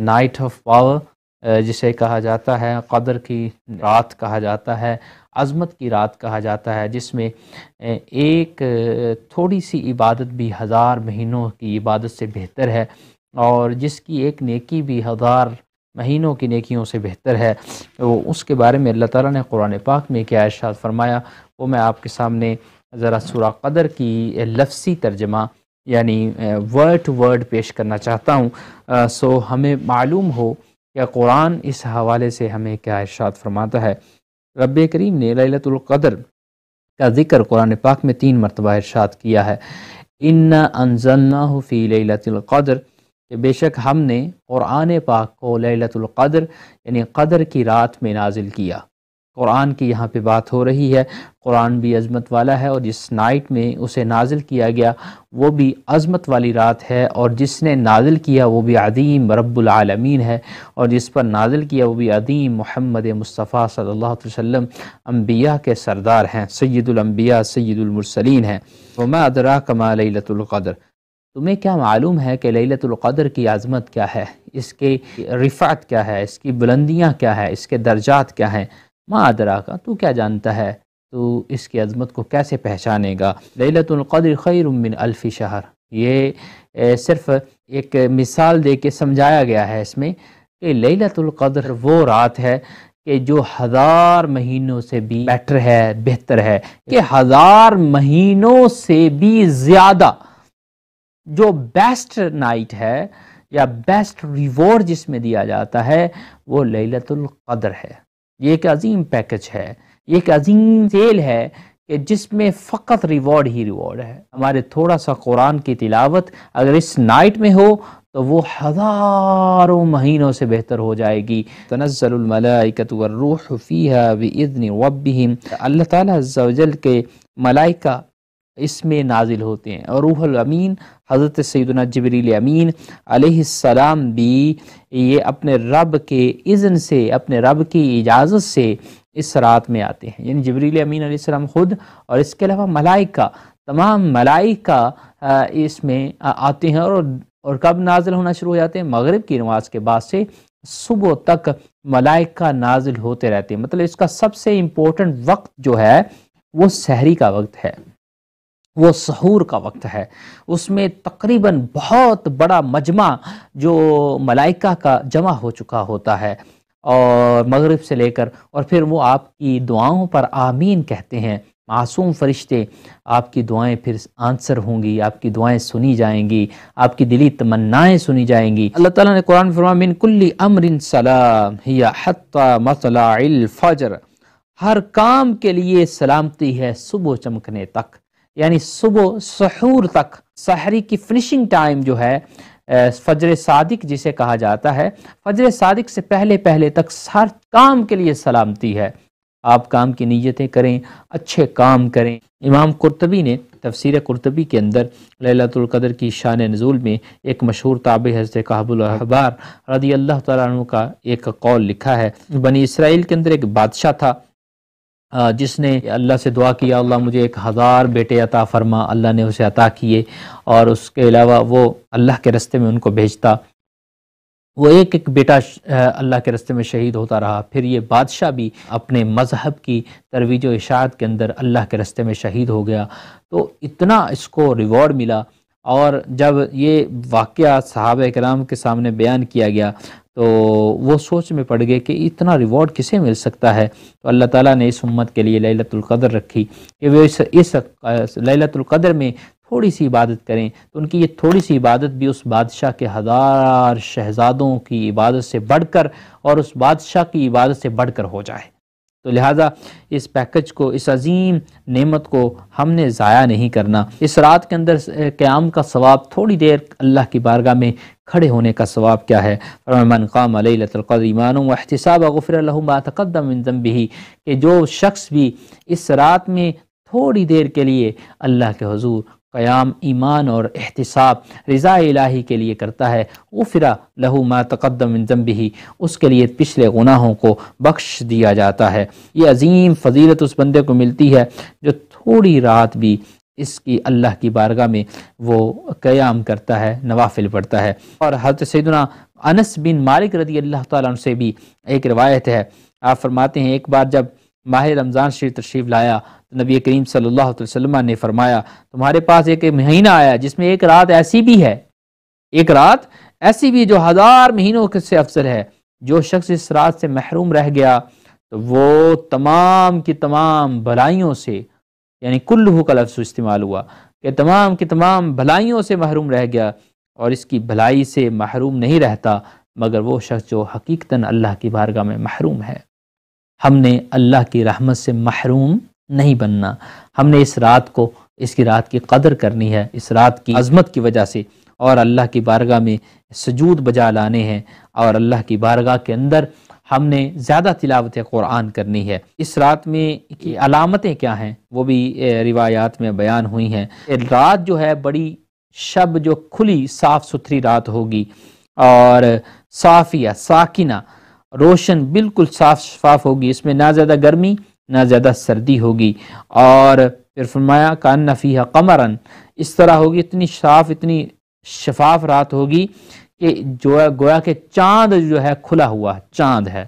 Night of power जिसे कहा जाता है कदर की रात कहा जाता है अज़मत की रात कहा जाता है जिसमें एक थोड़ी सी इबादत भी हज़ार महीनों की इबादत से बेहतर है और जिसकी एक नेकी भी हज़ार महीनों की नेकियों से बेहतर है तो उसके बारे में अल्लाह ताला ने कुरान पाक में क्या इरशाद फरमाया वो मैं आपके सामने ज़रा सूरा कदर की लफ्सी तर्जमा यानी वर्ड टू वर्ड पेश करना चाहता हूँ सो हमें मालूम हो कि कुरान इस हवाले से हमें क्या इर्शाद फरमाता है रब करीम ने लतुल्क़दर का जिक्र कुरान पाक में तीन मरतबा इर्शाद किया है इन्ना अनजलना फ़ी लतुल्क़दर कि बेशक हमने कुरान पाक को लतुल्क़दर यानी कदर की रात में नाजिल किया कुरान की यहाँ पे बात हो रही है कुरान भी अजमत वाला है और जिस नाइट में उसे नाजिल किया गया वो भी अजमत वाली रात है और जिसने नाजिल किया वो भी अदीम रबालमीन है और जिस पर नाजिल किया वो भी अदीम मोहम्मद मुस्तफ़ा सल्लल्लाहु अलैहि वसल्लम अम्बिया के सरदार हैं सैदुलम्बिया सैदुलमरसलिन हैं वमा अदरा कमा लतुल्क़दर तुम्हें क्या मालूम है कि लतुल्क़दर की आज़मत क्या है इसके रिफ़ात क्या है इसकी बुलंदियाँ क्या है इसके दर्जात क्या हैं माँ अदरा का तू क्या जानता है तो इसकी अजमत को कैसे पहचानेगा लैलतुल्क़द्र खैर मिन अल्फ़ी शहर ये सिर्फ एक मिसाल दे के समझाया गया है इसमें कि लैलतुल्क़द्र वो रात है कि जो हज़ार महीनों से भी बेटर है बेहतर है कि हज़ार महीनों से भी ज़्यादा जो बेस्ट नाइट है या बेस्ट रिवॉर्ड जिसमें दिया जाता है वो लैलतुल्क़द्र है ये एक अजीम पैकेज है ये एक अजीम सेल है कि जिसमें फ़कत रिवॉर्ड ही रिवॉर्ड है हमारे थोड़ा सा कुरान की तिलावत अगर इस नाइट में हो तो वो हज़ारों महीनों से बेहतर हो जाएगी तनज़लमलाकतरूफ़ी है अल्लाह तजल के मलाइका इसमें नाजिल होते हैं और रूहल अमीन हज़रत सैदना जबरील अमीन आलाम भी ये अपने रब के इज़न से अपने रब की इजाज़त से इस रात में आते हैं यानी जबरील अमीन अलैहिस्सलाम ख़ुद और इसके अलावा मलाइका तमाम मलाइका इसमें आते हैं और और कब नाजिल होना शुरू हो जाते हैं मगरब की नमाज के बाद से सुबह तक मलाइका नाजिल होते रहते हैं मतलब इसका सबसे इम्पोर्टेंट वक्त जो है वो शहरी का वक्त है वो सहूर का वक्त है उसमें तकरीबन बहुत बड़ा मजमा जो मलाइका का जमा हो चुका होता है और मगरब से लेकर और फिर वो आपकी दुआओं पर आमीन कहते हैं मासूम फरिश्ते आपकी दुआएं फिर आंसर होंगी आपकी दुआएं सुनी जाएंगी आपकी दिली तमन्नाएं सुनी जाएंगी अल्लाह ताला ने कुरान फरमा मिन कुल्ली अमरिन सलाम मतला फजर हर काम के लिए सलामती है सुबह चमकने तक यानी सुबह सहूर तक सहरी की फिनिशिंग टाइम जो है फजर सादिक जिसे कहा जाता है फजर सादिक से पहले पहले तक हर काम के लिए सलामती है आप काम की नीयतें करें अच्छे काम करें इमाम कुरतबी ने तफसीर कुरतबी के अंदर लतुल्कदर की शान नज़ूल में एक मशहूर ताब हजरत अहबार रदी अल्लाह तु का एक कौल लिखा है बनी इसराइल के अंदर एक बादशाह था जिसने अल्लाह से दुआ किया अल्लाह मुझे एक हज़ार बेटे अता फरमा अल्लाह ने उसे अता किए और उसके अलावा वो अल्लाह के रस्ते में उनको भेजता वो एक एक बेटा अल्लाह के रस्ते में शहीद होता रहा फिर ये बादशाह भी अपने मज़हब की तरवीज इशात के अंदर अल्लाह के रस्ते में शहीद हो गया तो इतना इसको रिवॉर्ड मिला और जब ये वाक़ साहब कराम के सामने बयान किया गया तो वो सोच में पड़ गए कि इतना रिवॉर्ड किसे मिल सकता है तो अल्लाह ताला ने इस उम्मत के लिए लैलतुल्क़दर रखी कि वे इस इस लैलतुल्क़दर में थोड़ी सी इबादत करें तो उनकी ये थोड़ी सी इबादत भी उस बादशाह के हज़ार शहजादों की इबादत से बढ़कर और उस बादशाह की इबादत से बढ़कर हो जाए तो लिहाजा इस पैकेज को इस अजीम नेमत को हमने ज़ाया नहीं करना इस रात के अंदर क़्याम का सवाब थोड़ी देर अल्लाह की बारगाह में खड़े होने का सवाब क्या है फरमान काम ईमान वहतसाब गफ़रतकदम भी कि जो शख्स भी इस रात में थोड़ी देर के लिए अल्लाह के हजूर क़याम ईमान और एहतसाब रज़ा इलाही के लिए करता है उफ़रा लहू मा तकदम जम्बी ही उसके लिए पिछले गुनाहों को बख्श दिया जाता है ये अजीम फजीलत उस बंदे को मिलती है जो थोड़ी रात भी इसकी अल्लाह की बारगाह में वो क़याम करता है नवाफिल पढ़ता है और हजरत सैदना अनस बिन मालिक रदी अल्लाह तुम से भी एक रवायत है आप फरमाते हैं एक बार जब माह रमज़ान शरीर तशरीफ़ लाया तो नबी करीम सल्ला वसम ने फरमाया तुम्हारे पास एक महीना आया जिसमें एक रात ऐसी भी है एक रात ऐसी भी जो हज़ार महीनों से अफसर है जो शख्स इस रात से महरूम रह गया तो वो तमाम की तमाम भलाइयों से यानी कुल्लू का लफ्ज़ इस्तेमाल हुआ कि तमाम की तमाम भलाइयों से महरूम रह गया और इसकी भलाई से महरूम नहीं रहता मगर वो शख्स जो हकीकता अल्लाह की बारगाह में महरूम है हमने अल्लाह की रहमत से महरूम नहीं बनना हमने इस रात को इसकी रात की कदर करनी है इस रात की अजमत की वजह से और अल्लाह की बारगाह में सजूद बजा लाने हैं और अल्लाह की बारगाह के अंदर हमने ज़्यादा तिलावत क़ुरान करनी है इस रात में की अलामतें क्या हैं वो भी रिवायात में बयान हुई हैं रात जो है बड़ी शब जो खुली साफ़ सुथरी रात होगी और साफिया साकिना रोशन बिल्कुल साफ शफाफ होगी इसमें ना ज़्यादा गर्मी ना ज़्यादा सर्दी होगी और फिर फरमाया कान नफी कमरन इस तरह होगी इतनी साफ इतनी शफाफ रात होगी कि जो है गोया के चांद जो है खुला हुआ चांद है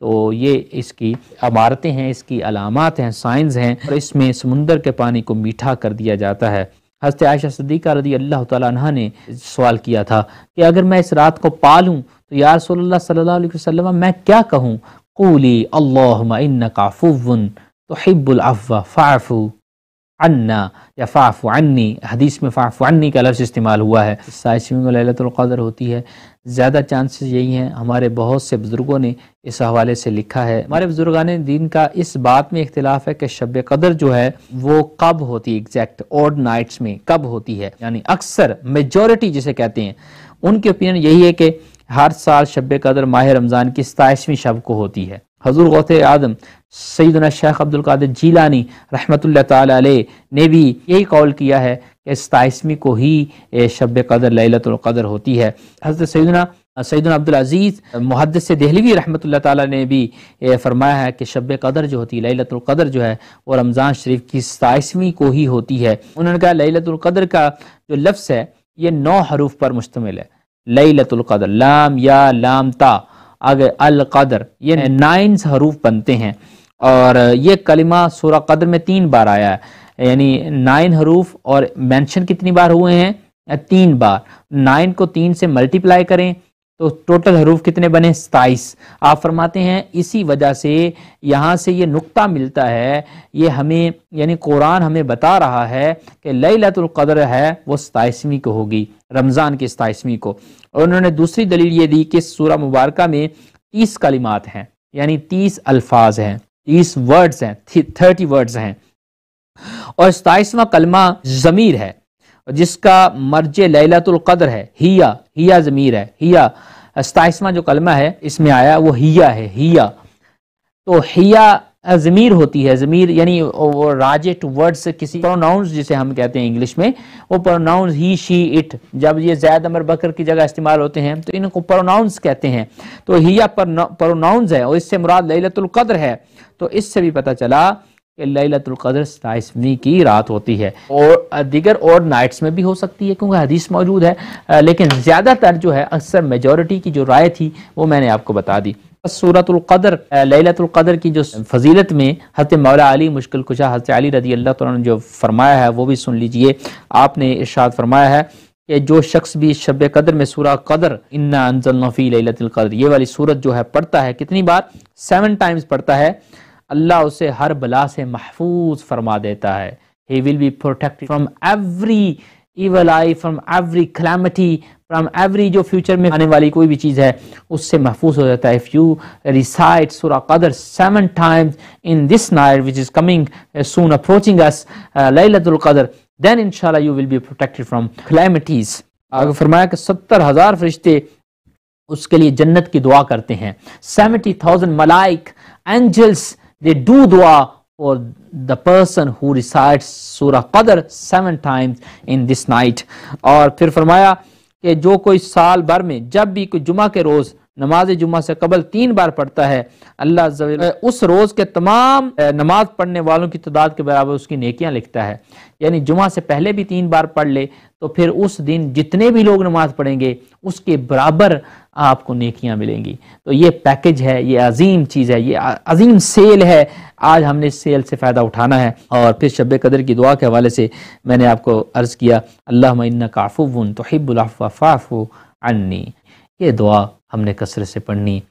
तो ये इसकी इमारतें हैं इसकी अलामत हैं साइंस हैं और इसमें समुंदर के पानी को मीठा कर दिया जाता है हज़रत आयशा सदीक़ा रदी अल्लाह तह ने सवाल किया था कि अगर मैं इस रात को पालूँ तो यार सोल्ला सल्लल्लाहु मैं क्या कहूँ कूली अल्लाफ़ुवन तो हिब्बुलफ़ा फ़ाफ़ू अन्ना या फ़ाफ़ अन्नी हदीस में फ़ाफ़ अन्नी का लफ्ज़ इस्तेमाल हुआ है साइशमी में होती है ज़्यादा चांसेस यही हैं हमारे बहुत से बुज़ुर्गों ने इस हवाले से लिखा है हमारे बुज़ुर्गान दीन का इस बात में इख्तलाफ है कि शब कदर जो है वो कब होती है एग्जैक्ट और नाइट्स में कब होती है यानी अक्सर मेजोरिटी जिसे कहते हैं उनकी ओपिनियन यही है कि हर साल शब कदर माह रमज़ान की सताईसवीं शब को होती है हजूर गौत आदम सईदना शेख अब्दुल कादिर जीलानी रहमत ताली ने भी यही कौल किया है कि सताईसवीं को ही शब कदर लतर होती है हजरत सईदना सईदन अजीज़ मुहदस से दहलवी रहमत ताली ने भी फरमाया है कि शब कदर जो होती है लतर जो है वो रमज़ान शरीफ की सताईसवीं को ही होती है उन्होंने कहा लतर का जो लफ्स है ये नौ हरूफ पर मुश्तमिल है लई लतुल्क़दर लाम या लाम ता आगे अलकदर ये नाइन हरूफ बनते हैं और ये कलिमा सूरा कदर में तीन बार आया है यानी नाइन हरूफ और मेंशन कितनी बार हुए हैं तीन बार नाइन को तीन से मल्टीप्लाई करें तो टोटल हरूफ कितने बने सताइस आप फरमाते हैं इसी वजह से यहाँ से ये नुक्ता मिलता है ये हमें यानी कुरान हमें बता रहा है कि लई लतुल्कद्र है वो सताइसवीं को होगी रमज़ान की सताइसवीं को और उन्होंने दूसरी दलील ये दी कि सूरह मुबारक में तीस कलिमात हैं यानी तीस अल्फाज हैं तीस वर्ड्स हैं थर्टी वर्ड्स हैं और सताइसवा कलमा ज़मीर है जिसका मर्ज लैलतुल है हिया हिया ज़मीर है हिया सताइसवा जो कलमा है इसमें आया वो हिया है हिया तो हिया ज़मीर होती है ज़मीर यानी राजे टू वर्ड्स किसी प्रोनाउंस जिसे हम कहते हैं इंग्लिश में वो प्रोनाउंस ही शी इट जब ये जैद अमर बकर की जगह इस्तेमाल होते हैं तो इनको प्रोनाउंस कहते हैं तो हिया प्रोनाउंस है और इससे मुराद लैलतुल है तो इससे भी पता चला कि लैलतुल कद्र सताइसवीं की रात होती है और दिगर और नाइट्स में भी हो सकती है क्योंकि हदीस मौजूद है लेकिन ज़्यादातर जो है अक्सर मेजोरिटी की जो राय थी वो मैंने आपको बता दी सूरतुल्क़दर ललतुल्क़दर की जो फजीलत में हज़रत मौला अली मुश्किल कुशा हज़रत अली रदी अल्लाह तु जो फरमाया है वो भी सुन लीजिए आपने इर्शाद फरमाया है कि जो शख्स भी शब कदर में सूर कदर इन्ना अनजल नफ़ी ललतुल्क़दर ये वाली सूरत जो है पढ़ता है कितनी बार सेवन टाइम्स पढ़ता है अल्लाह उसे हर बला से महफूज फरमा देता है He will be protected from every evil eye, from every calamity, from every jo future mein aane wali koi bhi cheez hai usse mehfooz ho jata है. If you recite Surah Qadr seven times in this night which is coming uh, soon approaching us, uh, Laylatul Qadr, then inshallah you will be protected from calamities. aage farmaya ke 70000 farishte फरिश्ते उसके लिए जन्नत की दुआ करते हैं seventy thousand मलाइक angels they do दुआ for the person who recites surah qadr seven times in this night aur फिर farmaya ke jo koi saal bhar mein jab bhi koi juma ke roz नमाज जुमा से कबल तीन बार पढ़ता है अल्लाह उस रोज़ के तमाम नमाज पढ़ने वालों की तादाद के बराबर उसकी नेकियां लिखता है यानी जुमा से पहले भी तीन बार पढ़ ले तो फिर उस दिन जितने भी लोग नमाज पढ़ेंगे उसके बराबर आपको नेकियां मिलेंगी तो ये पैकेज है ये अजीम चीज़ है ये अजीम सेल है आज हमने इस सेल से फ़ायदा उठाना है और फिर शब कदर की दुआ के हवाले से मैंने आपको अर्ज़ किया अल्लाह काफ़ुन तो हिब्बुल्फ़ाफ़ु अन्नी ये दुआ हमने कसरत से पढ़नी